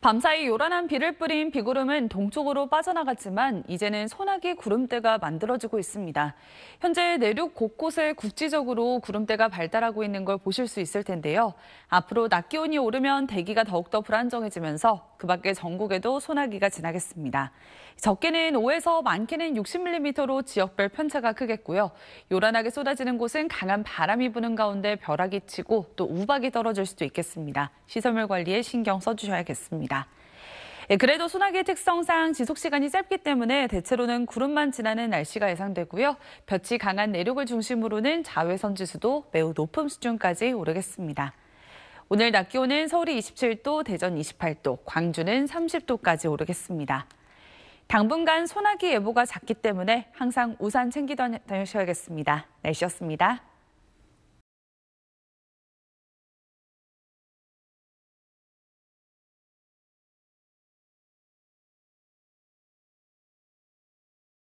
밤사이 요란한 비를 뿌린 비구름은 동쪽으로 빠져나갔지만 이제는 소나기 구름대가 만들어지고 있습니다. 현재 내륙 곳곳에 국지적으로 구름대가 발달하고 있는 걸 보실 수 있을 텐데요. 앞으로 낮 기온이 오르면 대기가 더욱더 불안정해지면서 그 밖에 전국에도 소나기가 지나겠습니다. 적게는 5에서 많게는 60mm로 지역별 편차가 크겠고요. 요란하게 쏟아지는 곳은 강한 바람이 부는 가운데 벼락이 치고 또 우박이 떨어질 수도 있겠습니다. 시설물 관리에 신경 써주셔야겠습니다. 예, 그래도 소나기의 특성상 지속 시간이 짧기 때문에 대체로는 구름만 지나는 날씨가 예상되고요. 볕이 강한 내륙을 중심으로는 자외선 지수도 매우 높은 수준까지 오르겠습니다. 오늘 낮 기온은 서울이 27도, 대전 28도, 광주는 30도까지 오르겠습니다. 당분간 소나기 예보가 작기 때문에 항상 우산 챙기다녀셔야겠습니다. 날씨였습니다.